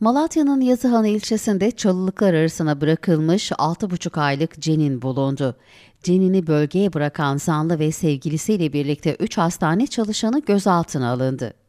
Malatya'nın Yazıhan ilçesinde çalılıklar arasına bırakılmış 6,5 aylık Cenin bulundu. Cenin'i bölgeye bırakan zanlı ve sevgilisiyle birlikte 3 hastane çalışanı gözaltına alındı.